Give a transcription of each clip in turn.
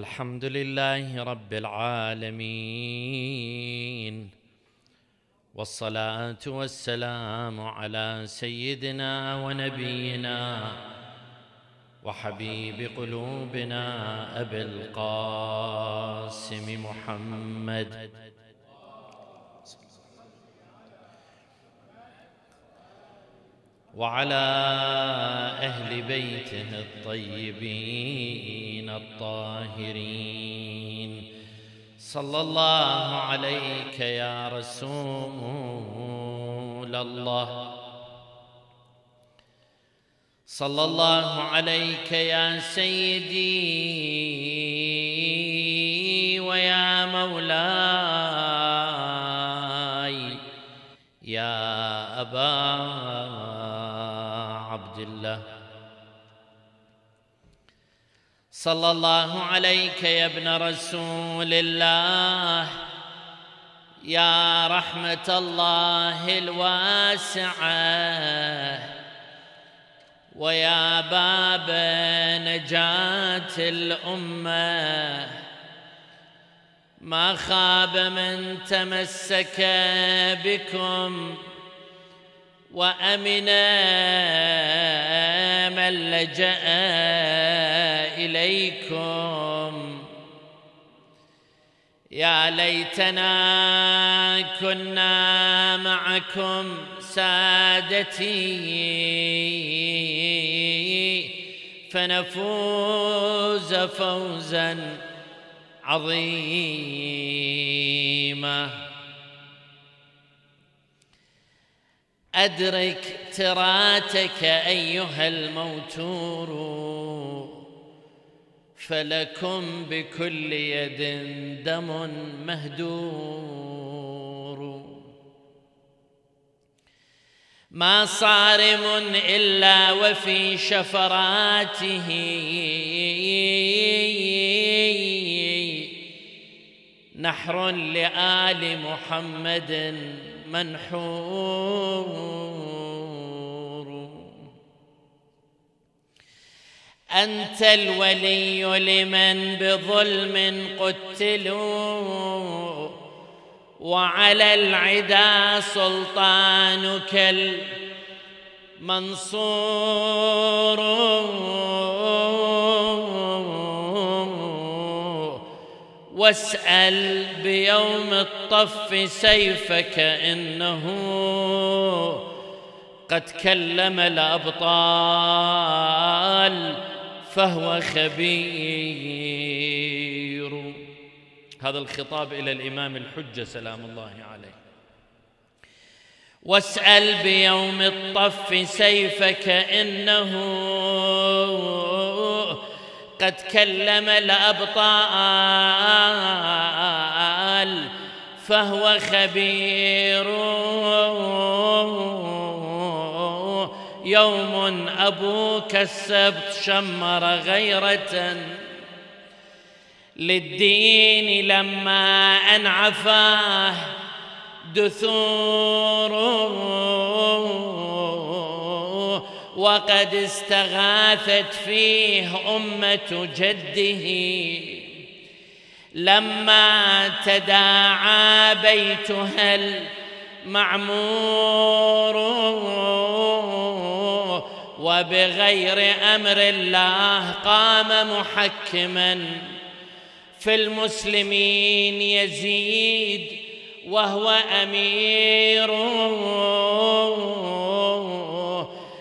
الحمد لله رب العالمين والصلاه والسلام على سيدنا ونبينا وحبيب قلوبنا ابي القاسم محمد وعلى أهل بيته الطيبين الطاهرين صلى الله عليك يا رسول الله صلى الله عليك يا سيدي ويا مولاي يا أبا صلى الله عليك يا ابن رسول الله يا رحمة الله الواسعة ويا باب نجاة الأمة ما خاب من تمسك بكم وأمن من لجأ إليكم يا ليتنا كنا معكم سادتي فنفوز فوزا عظيما أدرك تراتك أيها الموتور فلكم بكل يد دم مهدور ما صارم الا وفي شفراته نحر لال محمد منحور أنت الولي لمن بظلم قتلوا وعلى العدا سلطانك المنصور واسأل بيوم الطف سيفك إنه قد كلم الأبطال فهو خبير هذا الخطاب إلى الإمام الحجة سلام الله عليه واسأل بيوم الطف سيفك إنه قد كلم الأبطال فهو خبير يوم أبوك السبت شمر غيرة للدين لما أنعفاه دثوره وقد استغاثت فيه أمة جده لما تداعى بيتها معمور وبغير امر الله قام محكما في المسلمين يزيد وهو امير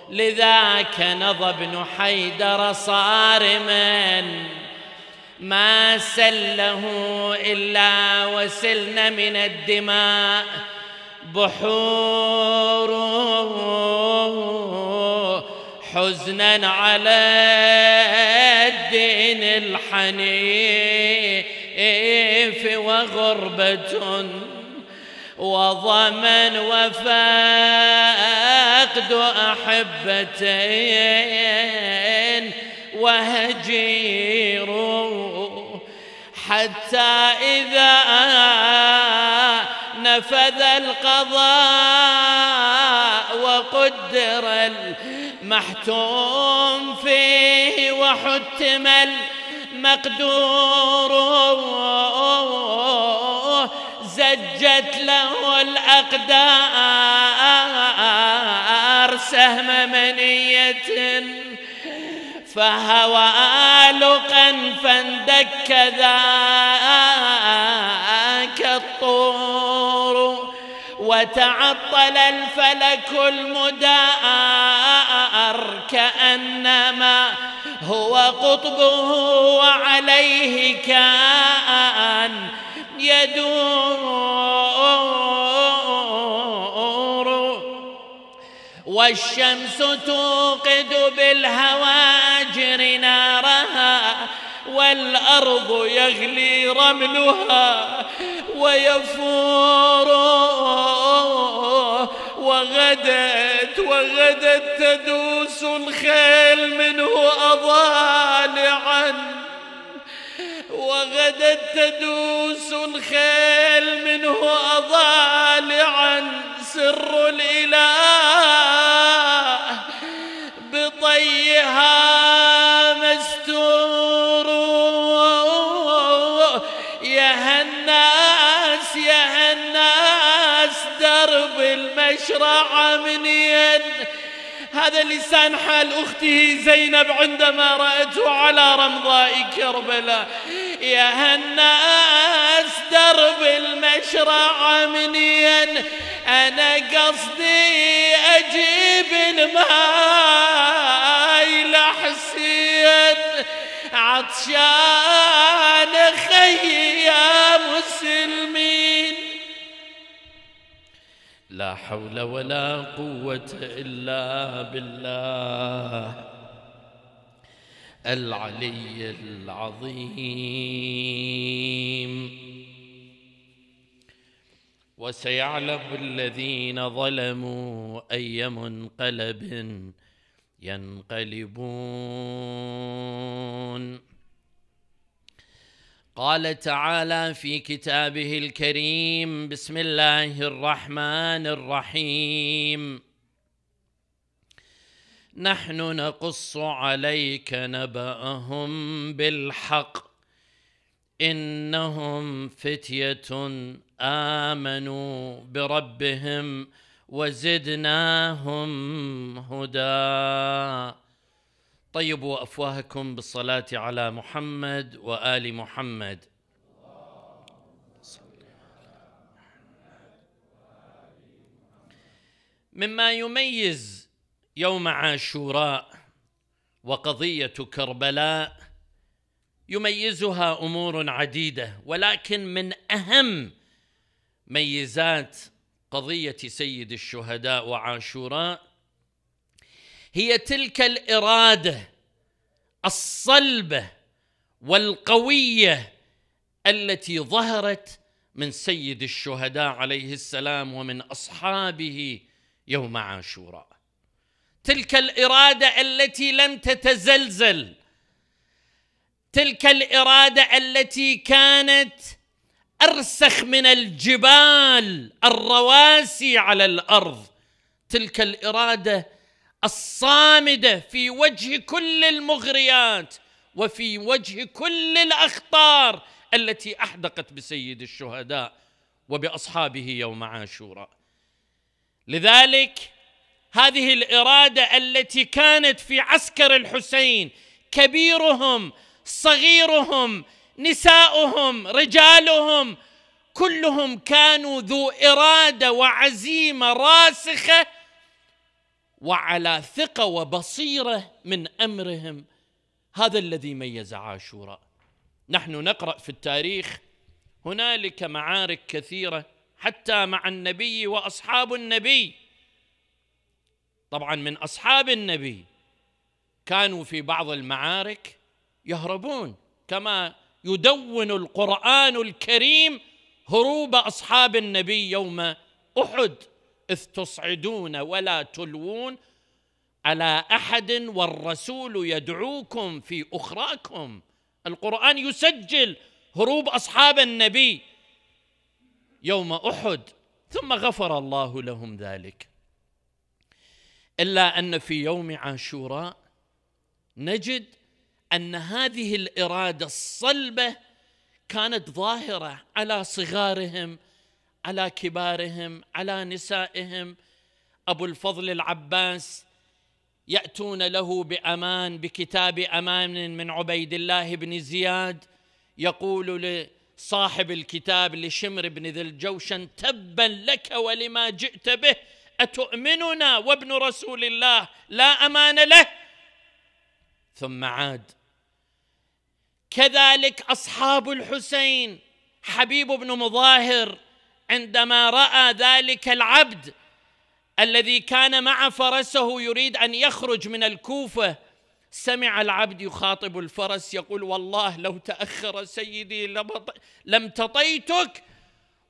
لذاك نضى ابن حيدر صارما ما سله الا وسلن من الدماء بحور حزنا على الدين الحنيف وغربة وضمن وفاقد أحبتين وهجير حتى إذا نفذ القضاء وقدر المحتوم فيه وحتم المقدور زجت له الأقدار سهم منية فهوى لقا فاندك ذاك الطول وتعطل الفلك المدار كأنما هو قطبه وعليه كان يدور والشمس توقد بالهواجر نارها والأرض يغلي رملها ويفور وغدت وغدت تدوس الخيل منه أضالعا وغدت تدوس الخيل منه أضالعا سر الإله هذا لسان حال أخته زينب عندما رأته على رمضاء كربلاء يا هالناس درب المشرع منين أنا قصدي أجيب الماي لحسين عطشان خي يا مسلمين لا حول ولا قوة إلا بالله العلي العظيم وسيعلم الذين ظلموا أي منقلب ينقلبون قال تعالى في كتابه الكريم بسم الله الرحمن الرحيم نحن نقص عليك نبأهم بالحق إنهم فتية آمنوا بربهم وزدناهم هدى طيبوا افواهكم بالصلاه على محمد وال محمد مما يميز يوم عاشوراء وقضيه كربلاء يميزها امور عديده ولكن من اهم ميزات قضيه سيد الشهداء وعاشوراء هي تلك الاراده الصلبه والقويه التي ظهرت من سيد الشهداء عليه السلام ومن اصحابه يوم عاشوراء تلك الاراده التي لم تتزلزل تلك الاراده التي كانت ارسخ من الجبال الرواسي على الارض تلك الاراده الصامده في وجه كل المغريات وفي وجه كل الاخطار التي احدقت بسيد الشهداء وباصحابه يوم عاشوراء لذلك هذه الاراده التي كانت في عسكر الحسين كبيرهم صغيرهم نساؤهم رجالهم كلهم كانوا ذو اراده وعزيمه راسخه وعلى ثقه وبصيره من امرهم هذا الذي ميز عاشوراء نحن نقرا في التاريخ هنالك معارك كثيره حتى مع النبي واصحاب النبي طبعا من اصحاب النبي كانوا في بعض المعارك يهربون كما يدون القران الكريم هروب اصحاب النبي يوم احد إذ تصعدون ولا تلوون على أحد والرسول يدعوكم في أخراكم القرآن يسجل هروب أصحاب النبي يوم أحد ثم غفر الله لهم ذلك إلا أن في يوم عاشوراء نجد أن هذه الإرادة الصلبة كانت ظاهرة على صغارهم على كبارهم على نسائهم ابو الفضل العباس ياتون له بامان بكتاب امان من عبيد الله بن زياد يقول لصاحب الكتاب لشمر بن ذي الجوشن تبا لك ولما جئت به اتؤمننا وابن رسول الله لا امان له ثم عاد كذلك اصحاب الحسين حبيب بن مظاهر عندما راى ذلك العبد الذي كان مع فرسه يريد ان يخرج من الكوفه سمع العبد يخاطب الفرس يقول والله لو تاخر سيدي لم تطيتك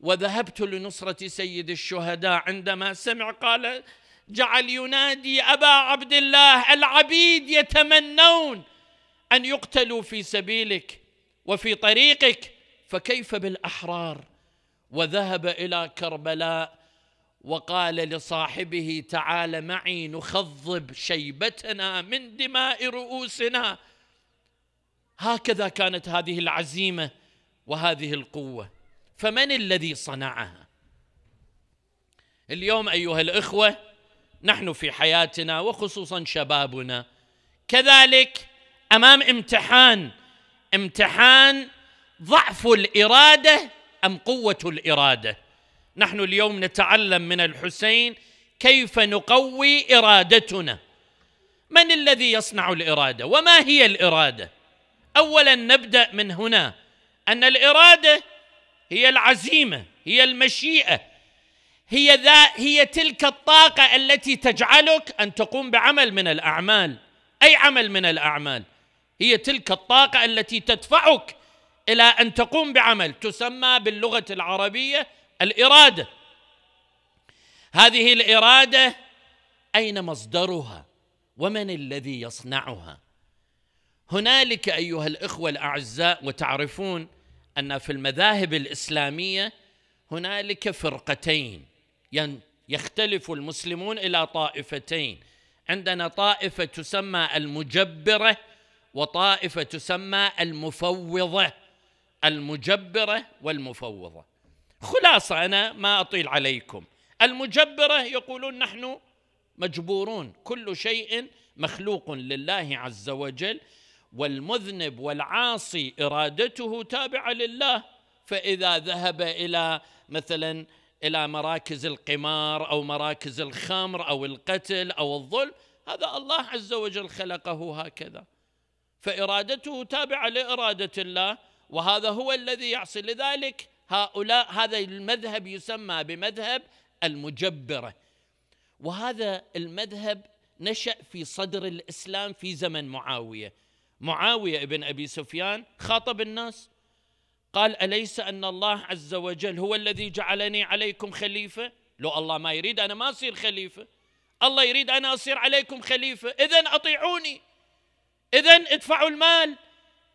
وذهبت لنصره سيد الشهداء عندما سمع قال جعل ينادي ابا عبد الله العبيد يتمنون ان يقتلوا في سبيلك وفي طريقك فكيف بالاحرار وذهب الى كربلاء وقال لصاحبه تعال معي نخضب شيبتنا من دماء رؤوسنا هكذا كانت هذه العزيمه وهذه القوه فمن الذي صنعها اليوم ايها الاخوه نحن في حياتنا وخصوصا شبابنا كذلك امام امتحان امتحان ضعف الاراده ام قوه الاراده نحن اليوم نتعلم من الحسين كيف نقوي ارادتنا من الذي يصنع الاراده وما هي الاراده اولا نبدا من هنا ان الاراده هي العزيمه هي المشيئه هي ذا هي تلك الطاقه التي تجعلك ان تقوم بعمل من الاعمال اي عمل من الاعمال هي تلك الطاقه التي تدفعك الى ان تقوم بعمل تسمى باللغه العربيه الاراده هذه الاراده اين مصدرها ومن الذي يصنعها هنالك ايها الاخوه الاعزاء وتعرفون ان في المذاهب الاسلاميه هنالك فرقتين يختلف المسلمون الى طائفتين عندنا طائفه تسمى المجبره وطائفه تسمى المفوضه المجبره والمفوضه خلاصه انا ما اطيل عليكم المجبره يقولون نحن مجبورون كل شيء مخلوق لله عز وجل والمذنب والعاصي ارادته تابعه لله فاذا ذهب الى مثلا الى مراكز القمار او مراكز الخمر او القتل او الظلم هذا الله عز وجل خلقه هكذا فارادته تابعه لاراده الله وهذا هو الذي يعصي لذلك هؤلاء هذا المذهب يسمى بمذهب المجبره وهذا المذهب نشا في صدر الاسلام في زمن معاويه معاويه بن ابي سفيان خاطب الناس قال اليس ان الله عز وجل هو الذي جعلني عليكم خليفه لو الله ما يريد انا ما اصير خليفه الله يريد انا اصير عليكم خليفه اذا اطيعوني اذا ادفعوا المال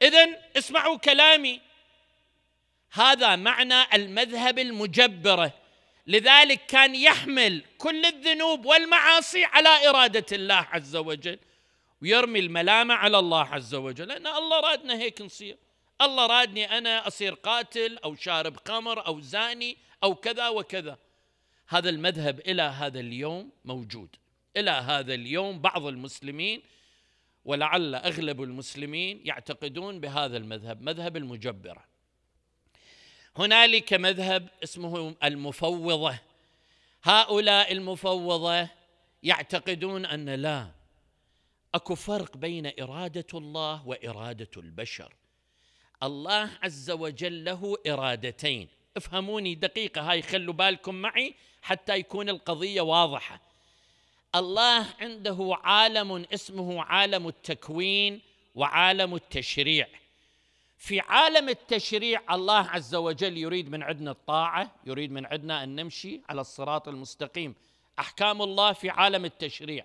اذا اسمعوا كلامي هذا معنى المذهب المجبره لذلك كان يحمل كل الذنوب والمعاصي على اراده الله عز وجل ويرمي الملامه على الله عز وجل لان الله رادنا هيك نصير الله رادني انا اصير قاتل او شارب خمر او زاني او كذا وكذا هذا المذهب الى هذا اليوم موجود الى هذا اليوم بعض المسلمين ولعل اغلب المسلمين يعتقدون بهذا المذهب مذهب المجبره هنالك مذهب اسمه المفوضه هؤلاء المفوضه يعتقدون ان لا اكو فرق بين اراده الله واراده البشر الله عز وجل له ارادتين افهموني دقيقه هاي خلوا بالكم معي حتى يكون القضيه واضحه الله عنده عالم اسمه عالم التكوين وعالم التشريع في عالم التشريع الله عز وجل يريد من عندنا الطاعه يريد من عندنا ان نمشي على الصراط المستقيم احكام الله في عالم التشريع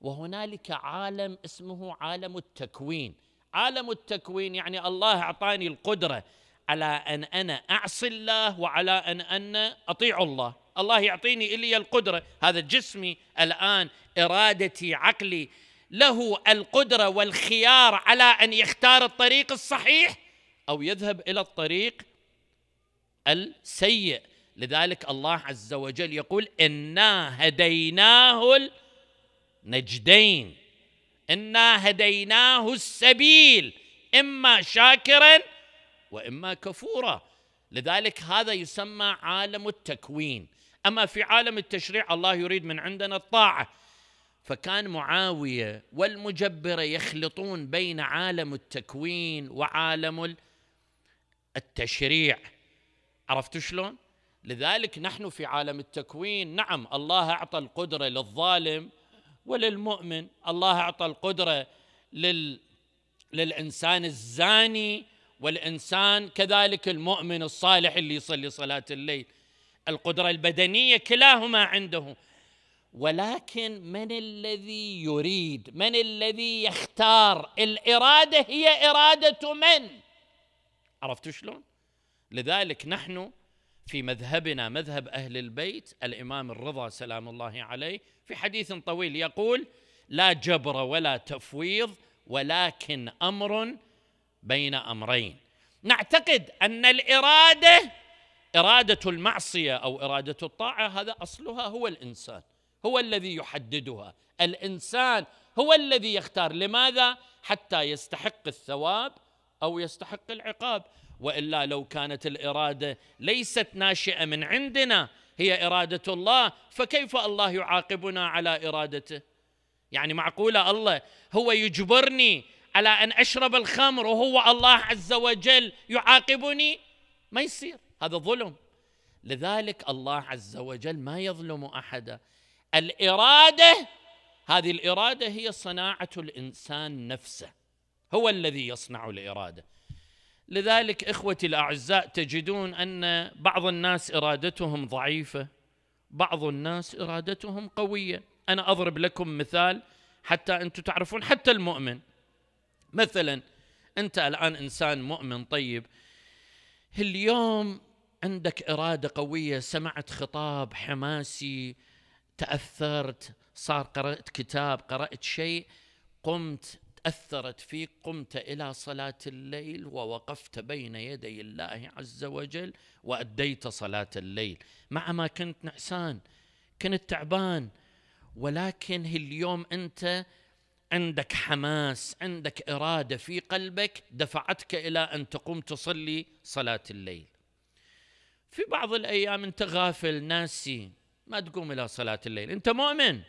وهنالك عالم اسمه عالم التكوين عالم التكوين يعني الله اعطاني القدره على ان انا اعصي الله وعلى ان انا اطيع الله الله يعطيني الي القدره هذا جسمي الان ارادتي عقلي له القدره والخيار على ان يختار الطريق الصحيح او يذهب الى الطريق السيء لذلك الله عز وجل يقول انا هديناه النجدين انا هديناه السبيل اما شاكرا واما كفورة لذلك هذا يسمى عالم التكوين أما في عالم التشريع الله يريد من عندنا الطاعة فكان معاوية والمجبرة يخلطون بين عالم التكوين وعالم التشريع عرفت شلون؟ لذلك نحن في عالم التكوين نعم الله أعطى القدرة للظالم وللمؤمن الله أعطى القدرة لل... للإنسان الزاني والانسان كذلك المؤمن الصالح اللي يصلي صلاه الليل القدره البدنيه كلاهما عنده ولكن من الذي يريد من الذي يختار الاراده هي اراده من عرفتوا شلون لذلك نحن في مذهبنا مذهب اهل البيت الامام الرضا سلام الله عليه في حديث طويل يقول لا جبر ولا تفويض ولكن امر بين امرين نعتقد ان الاراده اراده المعصيه او اراده الطاعه هذا اصلها هو الانسان هو الذي يحددها الانسان هو الذي يختار لماذا حتى يستحق الثواب او يستحق العقاب والا لو كانت الاراده ليست ناشئه من عندنا هي اراده الله فكيف الله يعاقبنا على ارادته يعني معقوله الله هو يجبرني على ان اشرب الخمر وهو الله عز وجل يعاقبني ما يصير هذا ظلم لذلك الله عز وجل ما يظلم احدا الاراده هذه الاراده هي صناعه الانسان نفسه هو الذي يصنع الاراده لذلك اخوتي الاعزاء تجدون ان بعض الناس ارادتهم ضعيفه بعض الناس ارادتهم قويه انا اضرب لكم مثال حتى انتم تعرفون حتى المؤمن مثلا انت الان انسان مؤمن طيب اليوم عندك اراده قويه سمعت خطاب حماسي تاثرت صار قرات كتاب قرات شيء قمت تاثرت فيك قمت الى صلاه الليل ووقفت بين يدي الله عز وجل واديت صلاه الليل مع ما كنت نعسان كنت تعبان ولكن اليوم انت عندك حماس عندك اراده في قلبك دفعتك الى ان تقوم تصلي صلاه الليل في بعض الايام انت غافل ناسي ما تقوم الى صلاه الليل انت مؤمن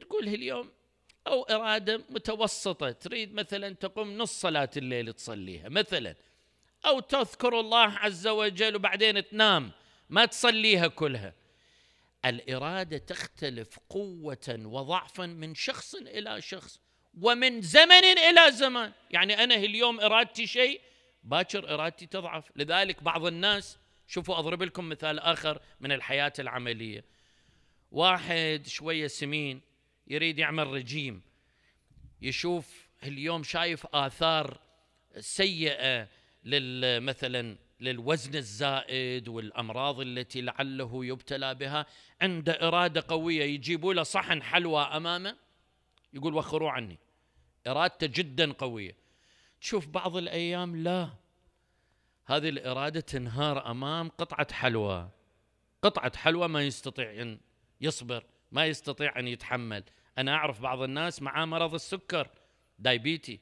تقول اليوم او اراده متوسطه تريد مثلا تقوم نص صلاه الليل تصليها مثلا او تذكر الله عز وجل وبعدين تنام ما تصليها كلها الاراده تختلف قوه وضعفا من شخص الى شخص ومن زمن الى زمن يعني انا اليوم ارادتي شيء باكر ارادتي تضعف لذلك بعض الناس شوفوا اضرب لكم مثال اخر من الحياه العمليه واحد شويه سمين يريد يعمل رجيم يشوف اليوم شايف اثار سيئه لل مثلا للوزن الزائد والامراض التي لعله يبتلى بها عند اراده قويه يجيبوا له صحن حلوى امامه يقول وخروا عني ارادته جدا قويه تشوف بعض الايام لا هذه الاراده تنهار امام قطعه حلوى قطعه حلوى ما يستطيع ان يصبر ما يستطيع ان يتحمل انا اعرف بعض الناس معاه مرض السكر دايبيتي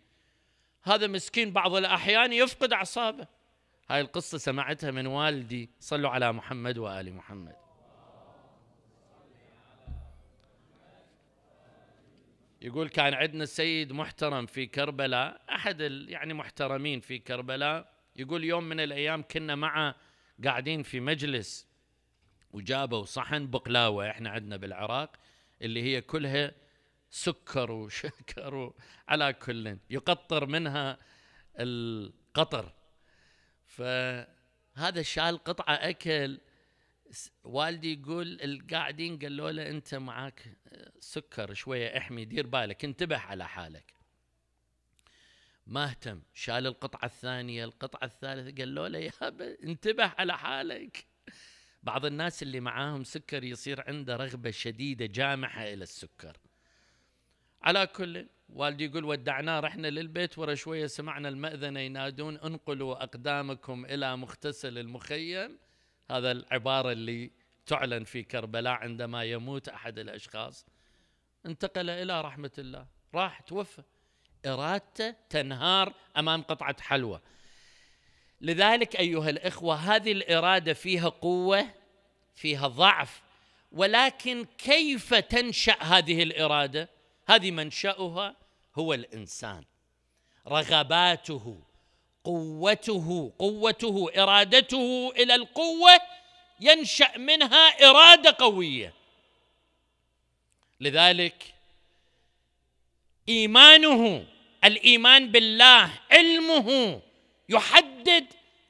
هذا مسكين بعض الاحيان يفقد اعصابه هاي القصة سمعتها من والدي صلوا على محمد وآل محمد يقول كان عندنا السيد محترم في كربلاء أحد يعني محترمين في كربلاء يقول يوم من الأيام كنا معه قاعدين في مجلس وجابوا صحن بقلاوة احنا عندنا بالعراق اللي هي كلها سكر وشكر على كل يقطر منها القطر فهذا شال قطعه اكل والدي يقول القاعدين قالوا له انت معك سكر شويه احمي دير بالك انتبه على حالك ما اهتم شال القطعه الثانيه القطعه الثالثه قالوا له يا انتبه على حالك بعض الناس اللي معاهم سكر يصير عنده رغبه شديده جامحه الى السكر على كل والدي يقول ودعناه رحنا للبيت ورا شويه سمعنا المأذنه ينادون انقلوا اقدامكم الى مغتسل المخيم هذا العباره اللي تعلن في كربلاء عندما يموت احد الاشخاص انتقل الى رحمه الله راح توفى ارادته تنهار امام قطعه حلوى لذلك ايها الاخوه هذه الاراده فيها قوه فيها ضعف ولكن كيف تنشا هذه الاراده هذه منشاها هو الانسان رغباته قوته قوته ارادته الى القوه ينشا منها اراده قويه لذلك ايمانه الايمان بالله علمه يحدد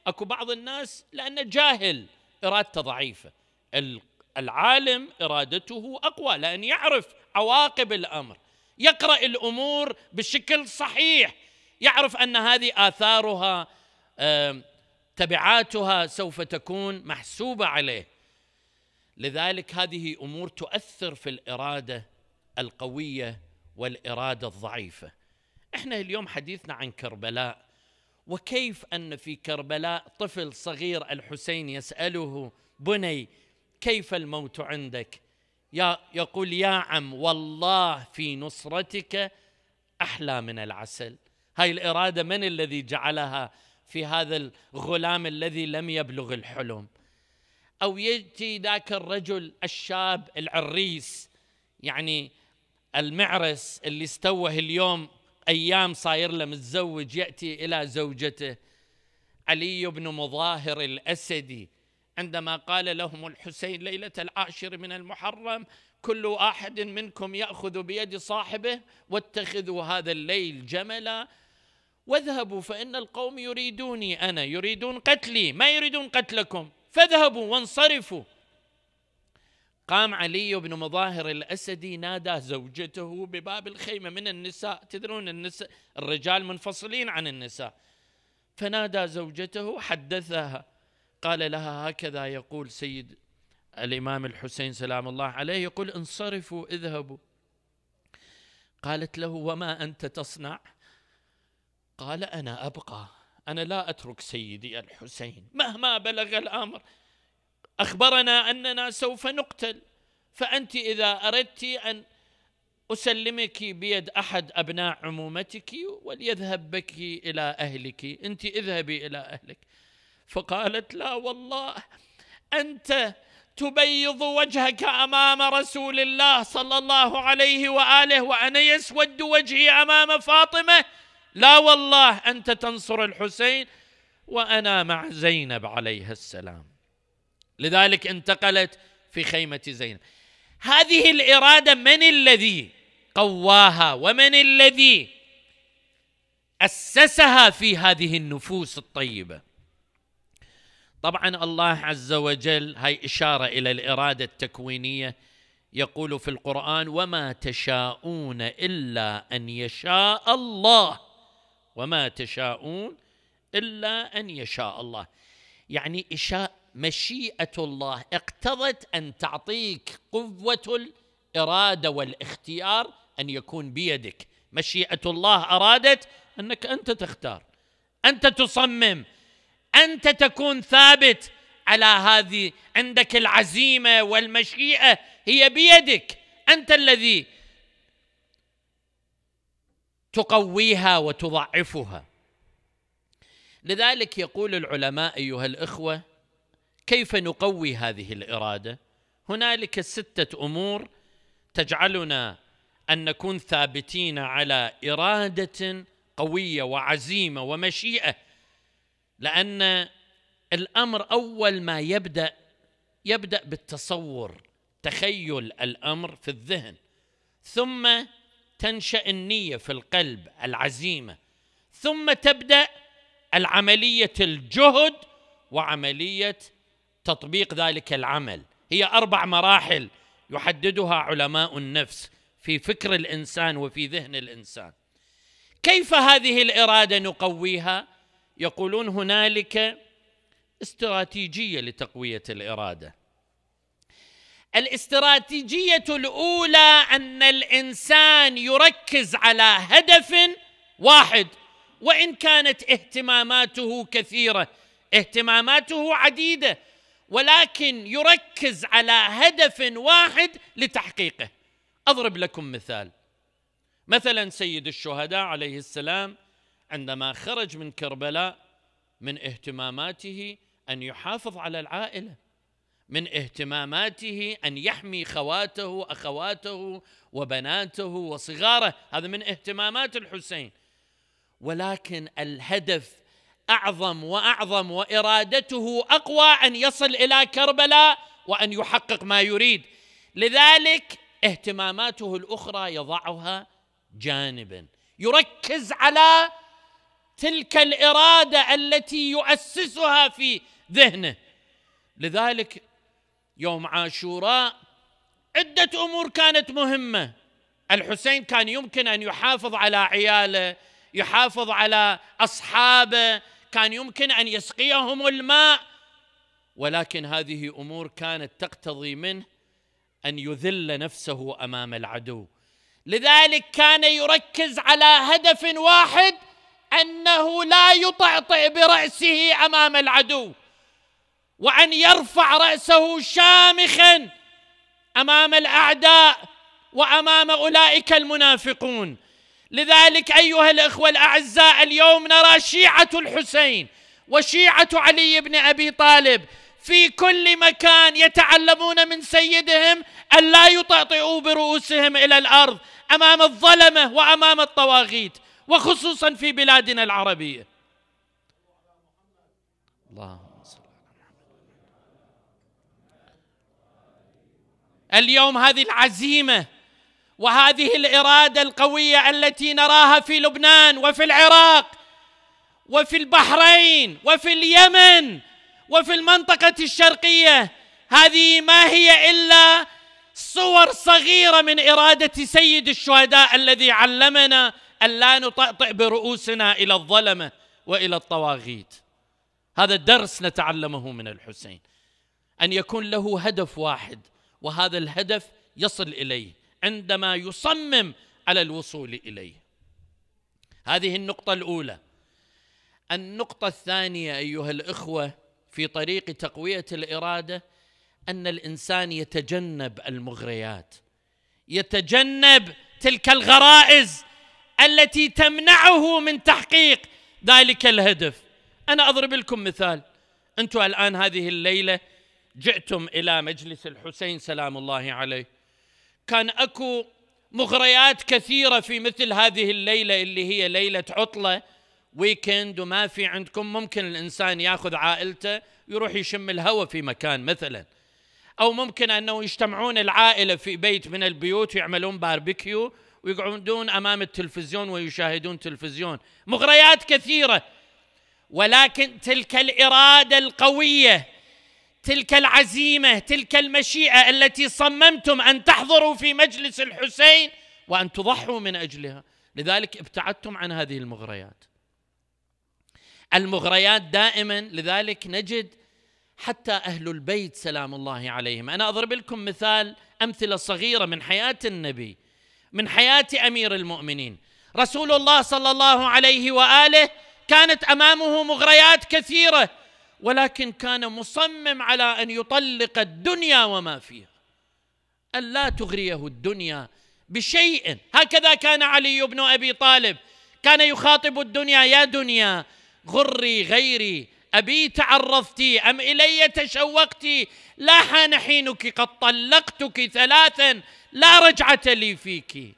اكو بعض الناس لانه جاهل ارادته ضعيفه العالم ارادته اقوى لان يعرف عواقب الامر يقرا الامور بشكل صحيح يعرف ان هذه اثارها تبعاتها سوف تكون محسوبه عليه لذلك هذه امور تؤثر في الاراده القويه والاراده الضعيفه احنا اليوم حديثنا عن كربلاء وكيف ان في كربلاء طفل صغير الحسين يساله بني كيف الموت عندك يقول يا عم والله في نصرتك احلى من العسل هاي الاراده من الذي جعلها في هذا الغلام الذي لم يبلغ الحلم او ياتي ذاك الرجل الشاب العريس يعني المعرس اللي استوه اليوم ايام صاير له متزوج ياتي الى زوجته علي بن مظاهر الاسدي عندما قال لهم الحسين ليلة العاشر من المحرم كل واحد منكم يأخذ بيد صاحبه واتخذوا هذا الليل جملا واذهبوا فإن القوم يريدوني أنا يريدون قتلي ما يريدون قتلكم فاذهبوا وانصرفوا قام علي بن مظاهر الأسدي نادى زوجته بباب الخيمة من النساء تدرون النساء الرجال منفصلين عن النساء فنادى زوجته حدثها قال لها هكذا يقول سيد الإمام الحسين سلام الله عليه يقول انصرفوا اذهبوا قالت له وما أنت تصنع قال أنا أبقى أنا لا أترك سيدي الحسين مهما بلغ الأمر أخبرنا أننا سوف نقتل فأنت إذا أردت أن أسلمك بيد أحد أبناء عمومتك وليذهب بك إلى أهلك أنت اذهبي إلى أهلك فقالت لا والله انت تبيض وجهك امام رسول الله صلى الله عليه واله وانا يسود وجهي امام فاطمه لا والله انت تنصر الحسين وانا مع زينب عليها السلام لذلك انتقلت في خيمه زينب هذه الاراده من الذي قواها ومن الذي اسسها في هذه النفوس الطيبه طبعا الله عز وجل هاي اشاره الى الاراده التكوينيه يقول في القران وما تشاءون الا ان يشاء الله وما تشاءون الا ان يشاء الله يعني إشاء مشيئه الله اقتضت ان تعطيك قوه الاراده والاختيار ان يكون بيدك مشيئه الله ارادت انك انت تختار انت تصمم انت تكون ثابت على هذه عندك العزيمه والمشيئه هي بيدك انت الذي تقويها وتضعفها لذلك يقول العلماء ايها الاخوه كيف نقوي هذه الاراده هنالك سته امور تجعلنا ان نكون ثابتين على اراده قويه وعزيمه ومشيئه لأن الأمر أول ما يبدأ يبدأ بالتصور تخيل الأمر في الذهن ثم تنشأ النية في القلب العزيمة ثم تبدأ العملية الجهد وعملية تطبيق ذلك العمل هي أربع مراحل يحددها علماء النفس في فكر الإنسان وفي ذهن الإنسان كيف هذه الإرادة نقويها؟ يقولون هنالك استراتيجيه لتقويه الاراده الاستراتيجيه الاولى ان الانسان يركز على هدف واحد وان كانت اهتماماته كثيره اهتماماته عديده ولكن يركز على هدف واحد لتحقيقه اضرب لكم مثال مثلا سيد الشهداء عليه السلام عندما خرج من كربلاء من اهتماماته ان يحافظ على العائله من اهتماماته ان يحمي خواته واخواته وبناته وصغاره هذا من اهتمامات الحسين ولكن الهدف اعظم واعظم وارادته اقوى ان يصل الى كربلاء وان يحقق ما يريد لذلك اهتماماته الاخرى يضعها جانبا يركز على تلك الاراده التي يؤسسها في ذهنه لذلك يوم عاشوراء عده امور كانت مهمه الحسين كان يمكن ان يحافظ على عياله يحافظ على اصحابه كان يمكن ان يسقيهم الماء ولكن هذه امور كانت تقتضي منه ان يذل نفسه امام العدو لذلك كان يركز على هدف واحد انه لا يطعطع براسه امام العدو وان يرفع راسه شامخا امام الاعداء وامام اولئك المنافقون لذلك ايها الاخوه الاعزاء اليوم نرى شيعه الحسين وشيعه علي بن ابي طالب في كل مكان يتعلمون من سيدهم ان لا يطعطئوا برؤوسهم الى الارض امام الظلمه وامام الطواغيت وخصوصا في بلادنا العربيه محمد اليوم هذه العزيمه وهذه الاراده القويه التي نراها في لبنان وفي العراق وفي البحرين وفي اليمن وفي المنطقه الشرقيه هذه ما هي الا صور صغيره من اراده سيد الشهداء الذي علمنا أن لا نطأطئ برؤوسنا إلى الظلمة وإلى الطواغيت هذا الدرس نتعلمه من الحسين أن يكون له هدف واحد وهذا الهدف يصل إليه عندما يصمم على الوصول إليه هذه النقطة الأولى النقطة الثانية أيها الإخوة في طريق تقوية الإرادة أن الإنسان يتجنب المغريات يتجنب تلك الغرائز التي تمنعه من تحقيق ذلك الهدف انا اضرب لكم مثال انتم الان هذه الليله جئتم الى مجلس الحسين سلام الله عليه كان اكو مغريات كثيره في مثل هذه الليله اللي هي ليله عطله ويكند وما في عندكم ممكن الانسان ياخذ عائلته يروح يشم الهواء في مكان مثلا او ممكن انه يجتمعون العائله في بيت من البيوت ويعملون باربيكيو ويقعدون امام التلفزيون ويشاهدون تلفزيون مغريات كثيره ولكن تلك الاراده القويه تلك العزيمه تلك المشيئه التي صممتم ان تحضروا في مجلس الحسين وان تضحوا من اجلها لذلك ابتعدتم عن هذه المغريات المغريات دائما لذلك نجد حتى اهل البيت سلام الله عليهم انا اضرب لكم مثال امثله صغيره من حياه النبي من حياه امير المؤمنين رسول الله صلى الله عليه واله كانت امامه مغريات كثيره ولكن كان مصمم على ان يطلق الدنيا وما فيها ان لا تغريه الدنيا بشيء هكذا كان علي بن ابي طالب كان يخاطب الدنيا يا دنيا غري غيري أبي تعرضت أم إلي تشوقت لا حان حينك قد طلقتك ثلاثا لا رجعة لي فيك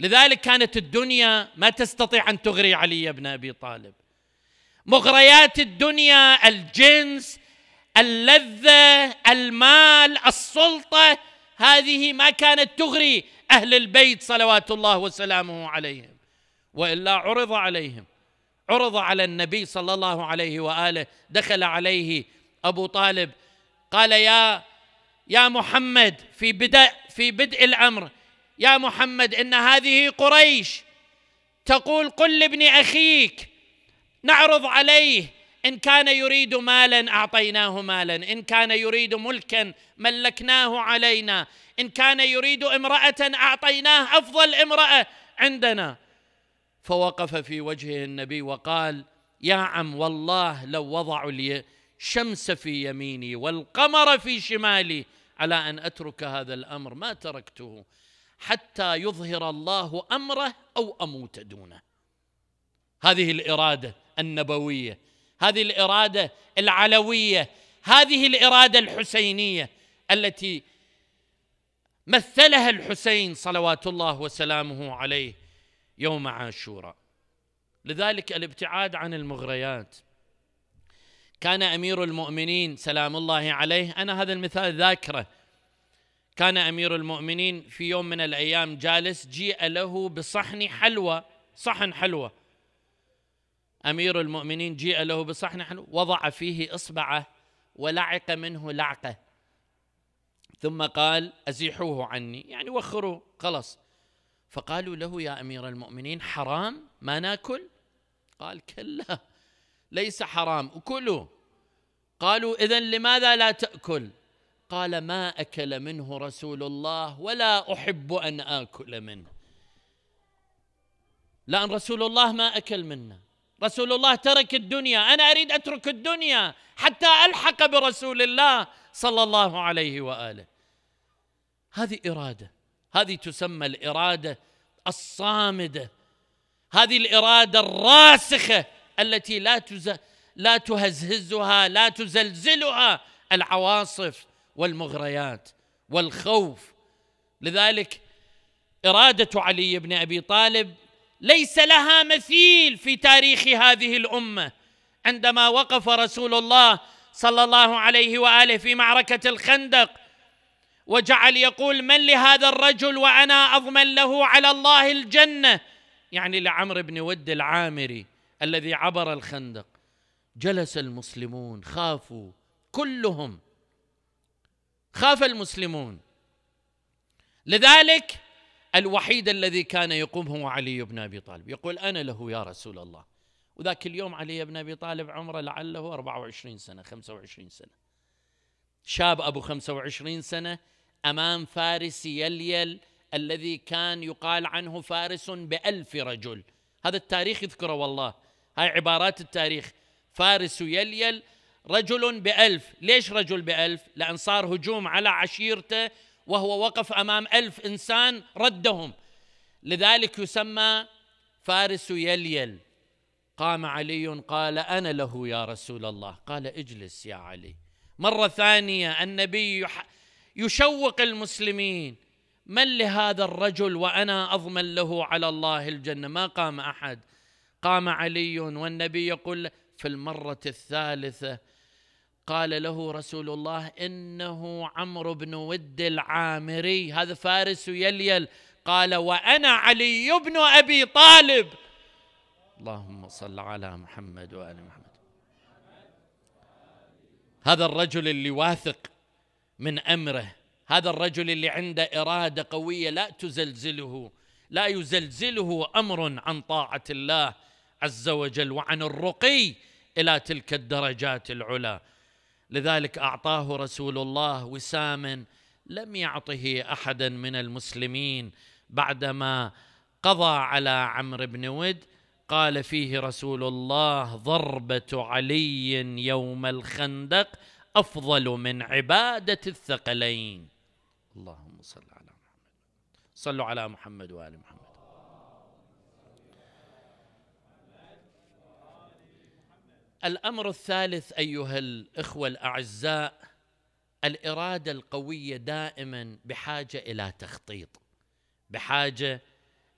لذلك كانت الدنيا ما تستطيع أن تغري علي بن أبي طالب مغريات الدنيا الجنس اللذة المال السلطة هذه ما كانت تغري أهل البيت صلوات الله وسلامه عليهم وإلا عرض عليهم عرض على النبي صلى الله عليه واله دخل عليه ابو طالب قال يا يا محمد في بدء في بدء الامر يا محمد ان هذه قريش تقول قل لابن اخيك نعرض عليه ان كان يريد مالا اعطيناه مالا ان كان يريد ملكا ملكناه علينا ان كان يريد امراه اعطيناه افضل امراه عندنا فوقف في وجهه النبي وقال يا عم والله لو وضعوا لي الشمس في يميني والقمر في شمالي على ان اترك هذا الامر ما تركته حتى يظهر الله امره او اموت دونه هذه الاراده النبويه هذه الاراده العلويه هذه الاراده الحسينيه التي مثلها الحسين صلوات الله وسلامه عليه يوم عاشوراء لذلك الابتعاد عن المغريات كان امير المؤمنين سلام الله عليه انا هذا المثال ذاكره كان امير المؤمنين في يوم من الايام جالس جيء له بصحن حلوى صحن حلوى امير المؤمنين جيء له بصحن حلوى وضع فيه اصبعه ولعق منه لعقه ثم قال ازيحوه عني يعني وخروه خلص فقالوا له يا امير المؤمنين حرام ما ناكل قال كلا ليس حرام اكلوا قالوا اذا لماذا لا تاكل قال ما اكل منه رسول الله ولا احب ان اكل منه لان رسول الله ما اكل منا رسول الله ترك الدنيا انا اريد اترك الدنيا حتى الحق برسول الله صلى الله عليه واله هذه اراده هذه تسمى الاراده الصامده هذه الاراده الراسخه التي لا تز... لا تهزهزها لا تزلزلها العواصف والمغريات والخوف لذلك اراده علي بن ابي طالب ليس لها مثيل في تاريخ هذه الامه عندما وقف رسول الله صلى الله عليه واله في معركه الخندق وجعل يقول من لهذا الرجل وانا اضمن له على الله الجنه يعني لعمر بن ود العامري الذي عبر الخندق جلس المسلمون خافوا كلهم خاف المسلمون لذلك الوحيد الذي كان يقوم هو علي بن ابي طالب يقول انا له يا رسول الله وذاك اليوم علي بن ابي طالب عمره لعله 24 سنه 25 سنه شاب ابو 25 سنه امام فارس يليل الذي كان يقال عنه فارس بألف رجل هذا التاريخ يذكره والله هاي عبارات التاريخ فارس يليل رجل بألف ليش رجل بألف لأن صار هجوم على عشيرته وهو وقف أمام ألف إنسان ردهم لذلك يسمى فارس يليل قام علي قال أنا له يا رسول الله قال اجلس يا علي مرة ثانية النبي يشوق المسلمين من لهذا الرجل وانا اضمن له على الله الجنه ما قام احد قام علي والنبي يقول في المره الثالثه قال له رسول الله انه عمرو بن ود العامري هذا فارس يليل قال وانا علي بن ابي طالب اللهم صل على محمد وال محمد هذا الرجل اللي واثق من امره هذا الرجل اللي عنده اراده قويه لا تزلزله لا يزلزله امر عن طاعه الله عز وجل وعن الرقي الى تلك الدرجات العلى لذلك اعطاه رسول الله وساما لم يعطه احدا من المسلمين بعدما قضى على عمرو بن ود قال فيه رسول الله ضربه علي يوم الخندق افضل من عباده الثقلين اللهم صل على محمد صلوا على محمد وال محمد الامر الثالث ايها الاخوه الاعزاء الاراده القويه دائما بحاجه الى تخطيط بحاجه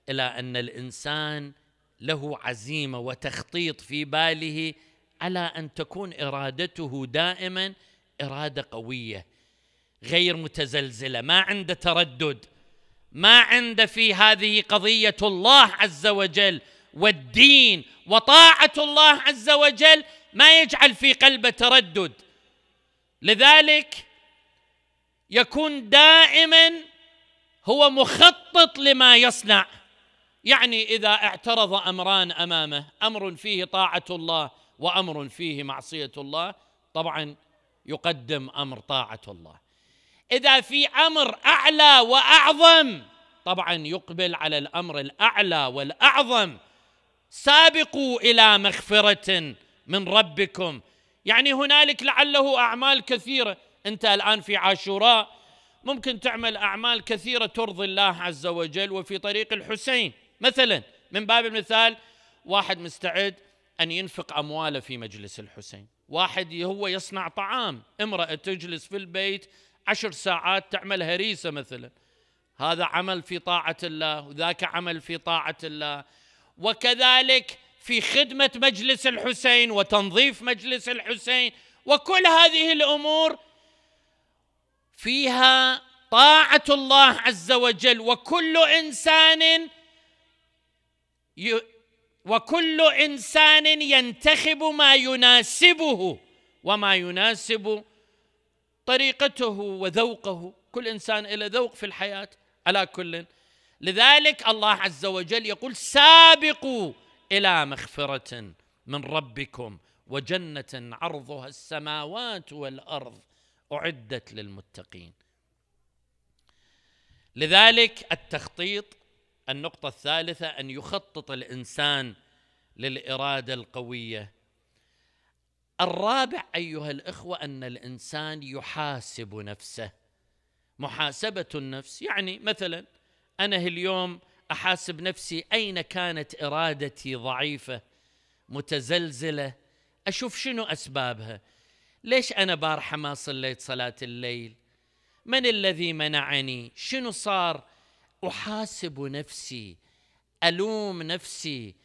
الى ان الانسان له عزيمه وتخطيط في باله على ان تكون ارادته دائما اراده قويه غير متزلزله ما عنده تردد ما عنده في هذه قضيه الله عز وجل والدين وطاعه الله عز وجل ما يجعل في قلبه تردد لذلك يكون دائما هو مخطط لما يصنع يعني اذا اعترض امران امامه امر فيه طاعه الله وامر فيه معصيه الله طبعا يقدم امر طاعه الله اذا في امر اعلى واعظم طبعا يقبل على الامر الاعلى والاعظم سابقوا الى مغفره من ربكم يعني هنالك لعله اعمال كثيره انت الان في عاشوراء ممكن تعمل اعمال كثيره ترضي الله عز وجل وفي طريق الحسين مثلا من باب المثال واحد مستعد ان ينفق امواله في مجلس الحسين واحد هو يصنع طعام امرأة تجلس في البيت عشر ساعات تعمل هريسة مثلا هذا عمل في طاعة الله وذاك عمل في طاعة الله وكذلك في خدمة مجلس الحسين وتنظيف مجلس الحسين وكل هذه الأمور فيها طاعة الله عز وجل وكل إنسان وكل انسان ينتخب ما يناسبه وما يناسب طريقته وذوقه كل انسان له ذوق في الحياه على كل لذلك الله عز وجل يقول سابقوا الى مغفره من ربكم وجنه عرضها السماوات والارض اعدت للمتقين لذلك التخطيط النقطة الثالثة أن يخطط الإنسان للإرادة القوية الرابع أيها الإخوة أن الإنسان يحاسب نفسه محاسبة النفس يعني مثلا أنا اليوم أحاسب نفسي أين كانت إرادتي ضعيفة متزلزلة أشوف شنو أسبابها ليش أنا بارحة ما صليت صلاة الليل من الذي منعني شنو صار احاسب نفسي الوم نفسي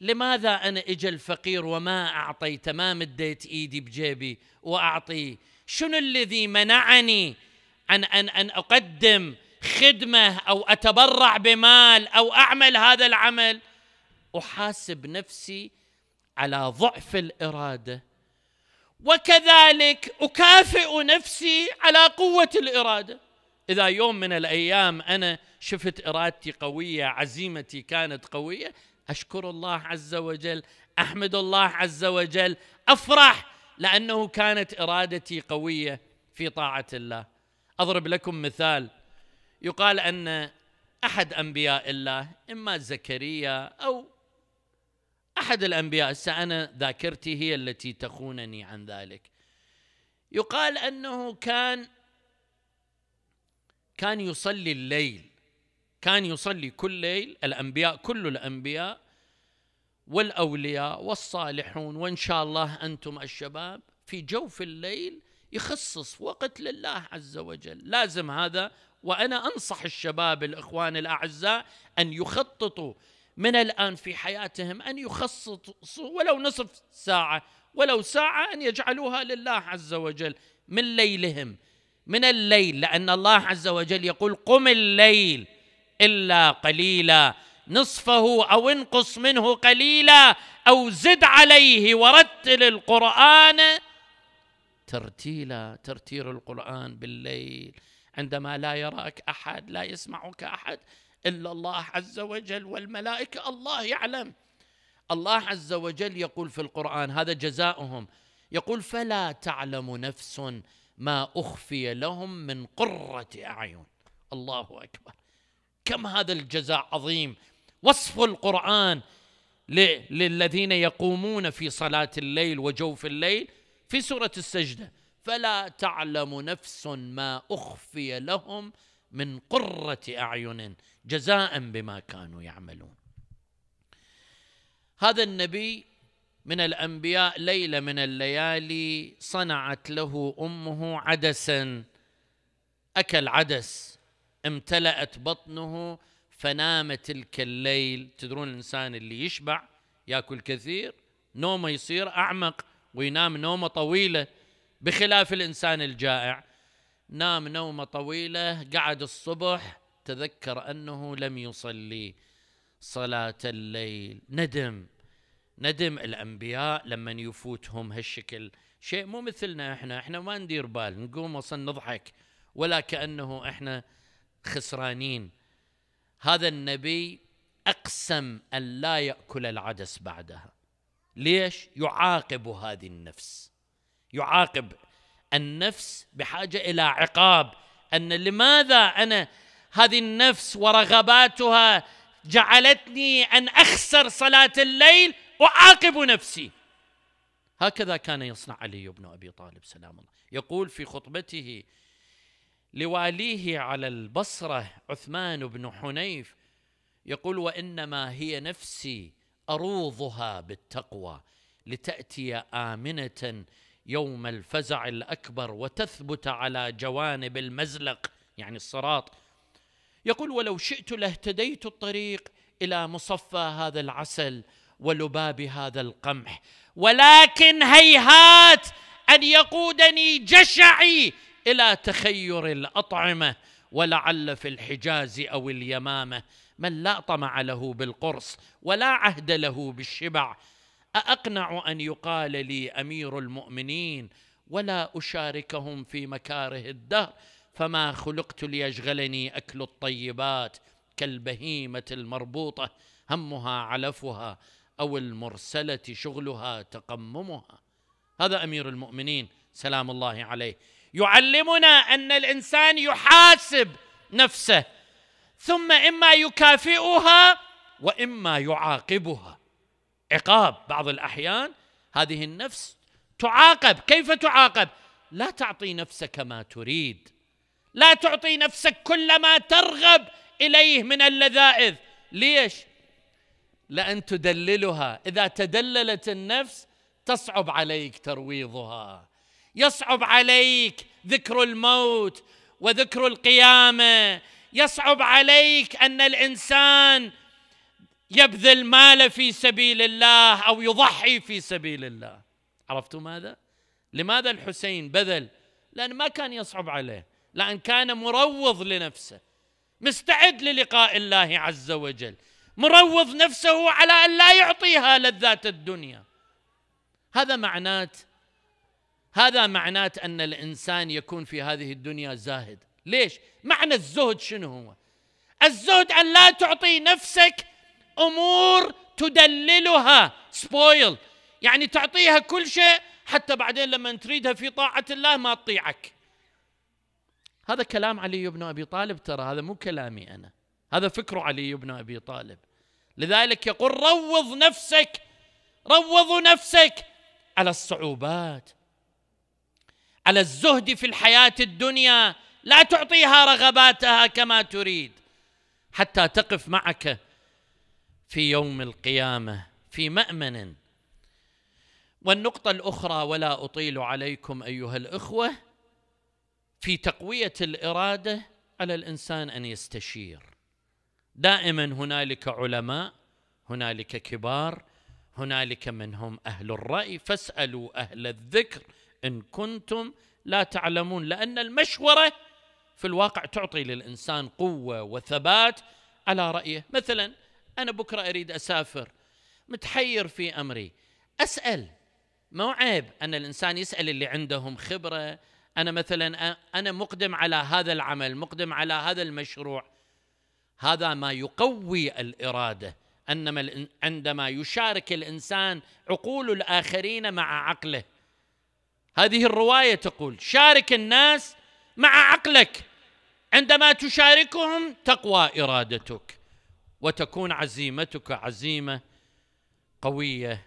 لماذا انا اجى الفقير وما اعطي تمام مديت ايدي بجيبي واعطي شنو الذي منعني عن ان ان اقدم خدمه او اتبرع بمال او اعمل هذا العمل احاسب نفسي على ضعف الاراده وكذلك اكافئ نفسي على قوه الاراده اذا يوم من الايام انا شفت ارادتي قويه عزيمتي كانت قويه اشكر الله عز وجل احمد الله عز وجل افرح لانه كانت ارادتي قويه في طاعه الله اضرب لكم مثال يقال ان احد انبياء الله اما زكريا او احد الانبياء سأنا ذاكرتي هي التي تخونني عن ذلك يقال انه كان كان يصلي الليل كان يصلي كل ليل الانبياء كل الانبياء والاولياء والصالحون وان شاء الله انتم الشباب في جوف الليل يخصص وقت لله عز وجل لازم هذا وانا انصح الشباب الاخوان الاعزاء ان يخططوا من الان في حياتهم ان يخصصوا ولو نصف ساعه ولو ساعه ان يجعلوها لله عز وجل من ليلهم من الليل لان الله عز وجل يقول قم الليل الا قليلا نصفه او انقص منه قليلا او زد عليه ورتل القران ترتيلا ترتيل القران بالليل عندما لا يراك احد لا يسمعك احد الا الله عز وجل والملائكه الله يعلم الله عز وجل يقول في القران هذا جزاؤهم يقول فلا تعلم نفس ما اخفي لهم من قره اعين الله اكبر كم هذا الجزاء عظيم وصف القرآن للذين يقومون في صلاة الليل وجوف الليل في سورة السجدة فلا تعلم نفس ما أخفي لهم من قرة أعين جزاء بما كانوا يعملون هذا النبي من الأنبياء ليلة من الليالي صنعت له أمه عدسا أكل عدس امتلأت بطنه فنام تلك الليل تدرون الإنسان اللي يشبع يأكل كثير نومه يصير أعمق وينام نومه طويلة بخلاف الإنسان الجائع نام نومه طويلة قعد الصبح تذكر أنه لم يصلي صلاة الليل ندم ندم الأنبياء لمن يفوتهم هالشكل شيء مو مثلنا احنا احنا ما ندير بال نقوم اصلا نضحك ولا كأنه احنا خسرانين هذا النبي اقسم ان لا ياكل العدس بعدها ليش يعاقب هذه النفس يعاقب النفس بحاجه الى عقاب ان لماذا انا هذه النفس ورغباتها جعلتني ان اخسر صلاه الليل اعاقب نفسي هكذا كان يصنع علي بن ابي طالب سلام الله يقول في خطبته لواليه على البصره عثمان بن حنيف يقول وانما هي نفسي اروضها بالتقوى لتاتي امنه يوم الفزع الاكبر وتثبت على جوانب المزلق يعني الصراط يقول ولو شئت لاهتديت الطريق الى مصفى هذا العسل ولباب هذا القمح ولكن هيهات ان يقودني جشعي الى تخير الاطعمه ولعل في الحجاز او اليمامه من لا طمع له بالقرص ولا عهد له بالشبع أأقنع أن يقال لي أمير المؤمنين ولا أشاركهم في مكاره الدهر فما خلقت ليشغلني أكل الطيبات كالبهيمة المربوطة همها علفها أو المرسلة شغلها تقممها هذا أمير المؤمنين سلام الله عليه يعلمنا ان الانسان يحاسب نفسه ثم اما يكافئها واما يعاقبها عقاب بعض الاحيان هذه النفس تعاقب كيف تعاقب لا تعطي نفسك ما تريد لا تعطي نفسك كل ما ترغب اليه من اللذائذ ليش لان تدللها اذا تدللت النفس تصعب عليك ترويضها يصعب عليك ذكر الموت وذكر القيامه يصعب عليك ان الانسان يبذل مال في سبيل الله او يضحي في سبيل الله عرفتوا ماذا لماذا الحسين بذل لان ما كان يصعب عليه لان كان مروض لنفسه مستعد للقاء الله عز وجل مروض نفسه على ان لا يعطيها لذات الدنيا هذا معنات هذا معنات أن الإنسان يكون في هذه الدنيا زاهد ليش؟ معنى الزهد شنو هو؟ الزهد أن لا تعطي نفسك أمور تدللها سبويل يعني تعطيها كل شيء حتى بعدين لما تريدها في طاعة الله ما تطيعك هذا كلام علي بن أبي طالب ترى هذا مو كلامي أنا هذا فكر علي بن أبي طالب لذلك يقول روض نفسك روض نفسك على الصعوبات على الزهد في الحياه الدنيا لا تعطيها رغباتها كما تريد حتى تقف معك في يوم القيامه في مامن والنقطه الاخرى ولا اطيل عليكم ايها الاخوه في تقويه الاراده على الانسان ان يستشير دائما هنالك علماء هنالك كبار هنالك من هم اهل الراي فاسالوا اهل الذكر ان كنتم لا تعلمون لان المشوره في الواقع تعطي للانسان قوه وثبات على رايه مثلا انا بكره اريد اسافر متحير في امري اسال مو عيب ان الانسان يسال اللي عندهم خبره انا مثلا انا مقدم على هذا العمل مقدم على هذا المشروع هذا ما يقوي الاراده انما عندما يشارك الانسان عقول الاخرين مع عقله هذه الروايه تقول شارك الناس مع عقلك عندما تشاركهم تقوى ارادتك وتكون عزيمتك عزيمه قويه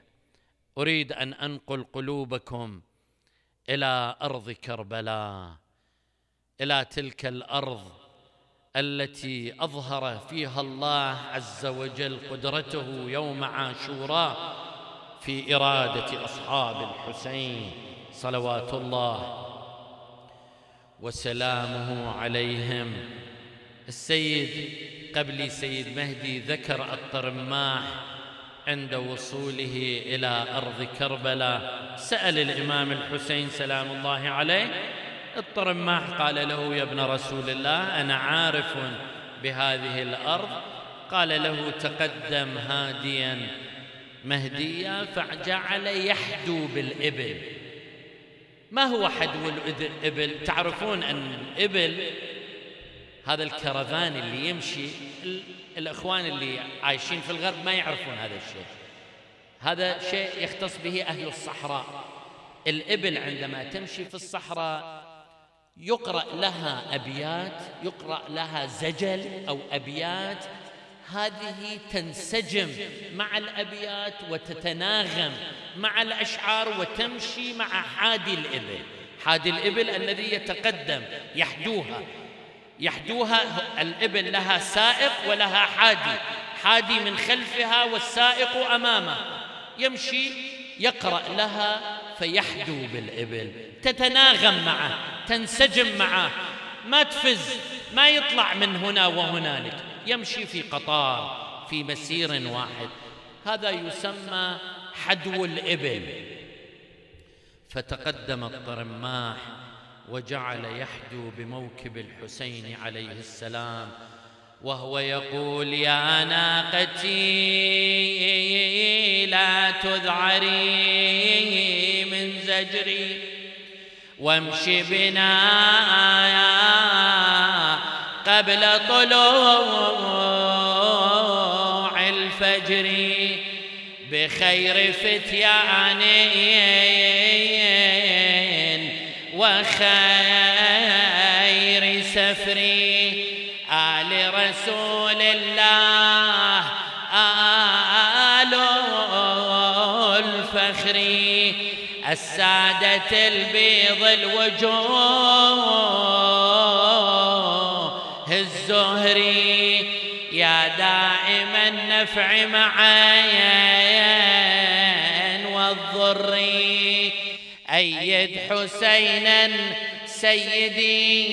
اريد ان انقل قلوبكم الى ارض كربلاء الى تلك الارض التي اظهر فيها الله عز وجل قدرته يوم عاشوراء في اراده اصحاب الحسين صلوات الله وسلامه عليهم السيد قبلي سيد مهدي ذكر الطرماح عند وصوله إلى أرض كربلاء سأل الإمام الحسين سلام الله عليه الطرماح قال له يا ابن رسول الله أنا عارف بهذه الأرض قال له تقدم هاديا مهديا فجعل يحدو بالإبل ما هو حدو الإبل تعرفون أن الإبل هذا الكرفان اللي يمشي الإخوان اللي عايشين في الغرب ما يعرفون هذا الشيء هذا شيء يختص به أهل الصحراء الإبل عندما تمشي في الصحراء يقرأ لها أبيات يقرأ لها زجل أو أبيات هذه تنسجم مع الأبيات وتتناغم مع الأشعار وتمشي مع حادي الإبل حادي الإبل الذي يتقدم يحدوها يحدوها الإبل لها سائق ولها حادي حادي من خلفها والسائق أمامه يمشي يقرأ لها فيحدو بالإبل تتناغم معه تنسجم معه ما تفز ما يطلع من هنا وهنالك يمشي في قطار في مسير واحد هذا يسمى حدو الإبل فتقدم الطرماح وجعل يحدو بموكب الحسين عليه السلام وهو يقول يا ناقتي لا تذعري من زجري وامشي بنا يا قبل طلوع الفجر بخير فتيان وخير سفر آل رسول الله آل الفخر السادة البيض الوجوه ظهري يا دائم النفع معايا والضر أيد حسينا سيدي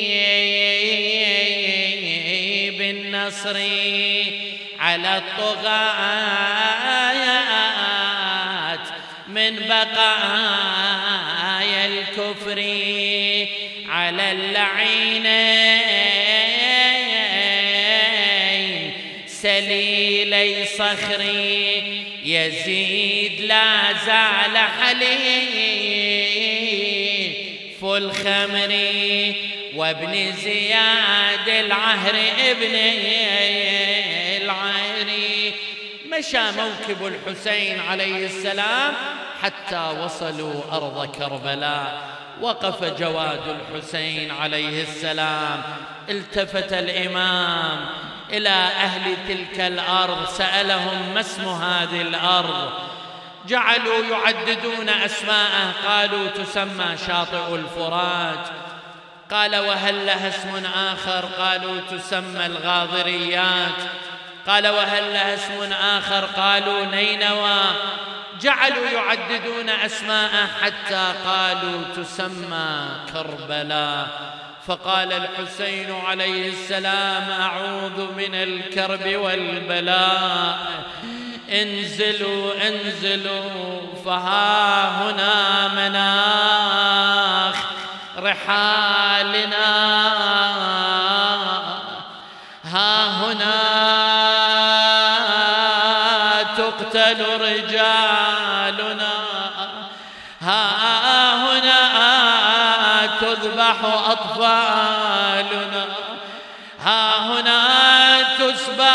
بالنصر على الطغاة من بقايا الكفر على اللعينه سليلي صخري يزيد لا زال حليف الخمر وابن زياد العهر ابن العهري مشى موكب الحسين عليه السلام حتى وصلوا أرض كربلاء وقف جواد الحسين عليه السلام التفت الإمام إلى أهل تلك الأرض سألهم ما اسم هذه الأرض جعلوا يعددون أسماءه قالوا تسمى شاطئ الفرات قال وهل لها اسم آخر قالوا تسمى الغاضريات قال وهل لها اسم آخر قالوا نينوى جعلوا يعددون أسماءه حتى قالوا تسمى كربلاء فقال الحسين عليه السلام أعوذ من الكرب والبلاء انزلوا انزلوا فها هنا مناخ رحالنا ها هنا تقتل رجالنا تسبح أطفالنا ها هنا تسبى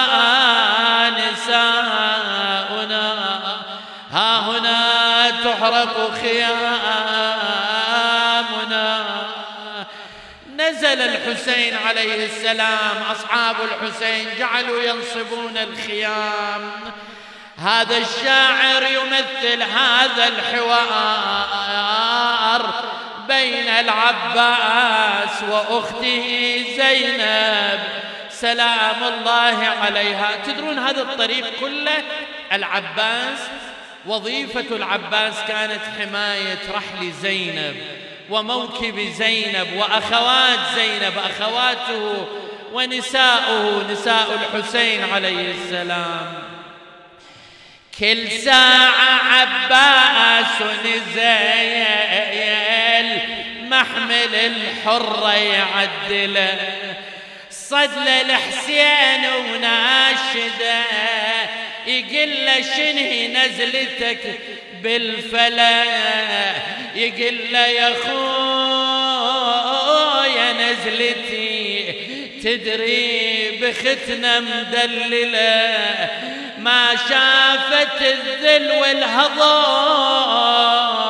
نساؤنا ها هنا تحرق خيامنا نزل الحسين عليه السلام أصحاب الحسين جعلوا ينصبون الخيام هذا الشاعر يمثل هذا الحوار بين العباس وأخته زينب سلام الله عليها تدرون هذا الطريق كله العباس وظيفة العباس كانت حماية رحل زينب وموكب زينب وأخوات زينب أخواته ونساؤه نساء الحسين عليه السلام كل ساعة عباس زينب محمل الحرة يعدله صدله لحسين وناشده يقل له شنهي نزلتك بالفلا يقل له يا خويا نزلتي تدري بختنا مدلله ما شافت الذل والهضم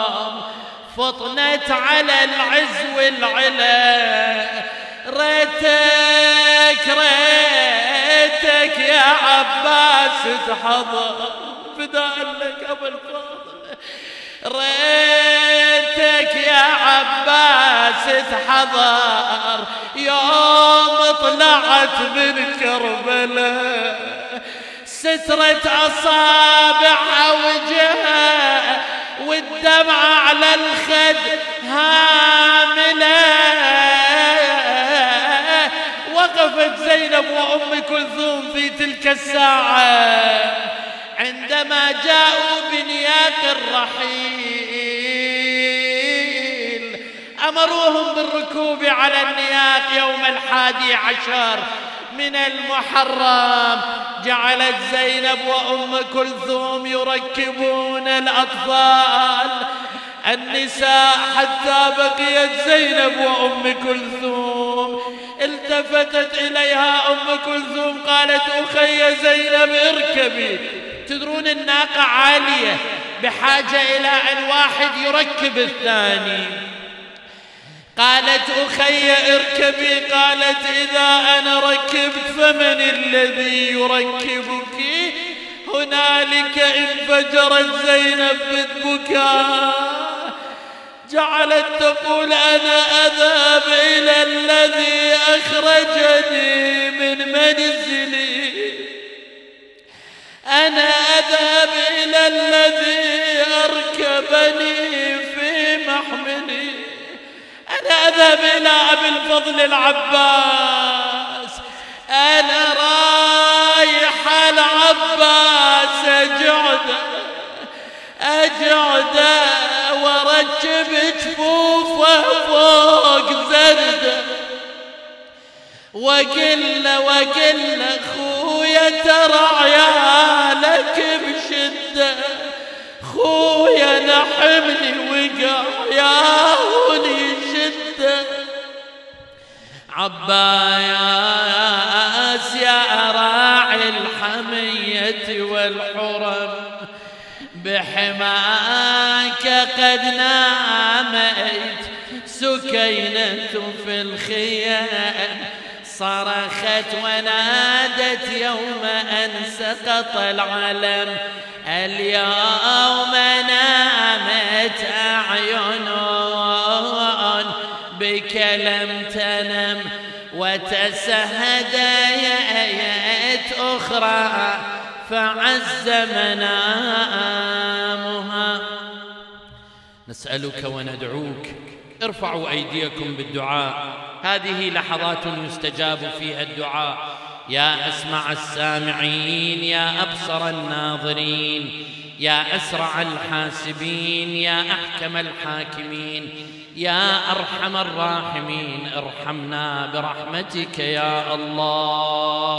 فطنت على العز والعلا ريتك ريتك يا عباس تحضر فداء لك ابو الفضل ريتك يا عباس تحضر يوم طلعت من كربلاء سترة أصابع وجهها والدمع على الخد هاملة وقفت زينب وأم كلثوم في تلك الساعة عندما جاءوا بنياق الرحيل أمروهم بالركوب على النياق يوم الحادي عشر من المحرم جعلت زينب وأم كلثوم يركبون الأطفال النساء حتى بقيت زينب وأم كلثوم التفتت إليها أم كلثوم قالت أخي زينب اركبي تدرون الناقة عالية بحاجة إلى أن واحد يركب الثاني قالت أخي اركبي قالت إذا أنا ركبت فمن الذي يركبك هنالك انفجرت زينب بالبكاء جعلت تقول أنا أذهب إلى الذي أخرجني من منزلي أنا أذهب إلى الذي أركبني في محملي أنا أذهب إلى أبي الفضل العباس أنا رايح العباس أجعده أجعده وركب جفوفه فوق زرده وقل له وقل له خويا ترى عيالك بشده خويا نحمني وقع يا عباس يا راعي الحمية والحرم بحماك قد نامت سكينة في الخيام صرخت ونادت يوم أن سقط العلم اليوم أنا هدايا آيات أخرى فعز منامها نسألك وندعوك ارفعوا أيديكم بالدعاء هذه لحظات يستجاب فيها الدعاء يا أسمع السامعين يا أبصر الناظرين يا أسرع الحاسبين يا أحكم الحاكمين يا أرحم الراحمين ارحمنا برحمتك يا الله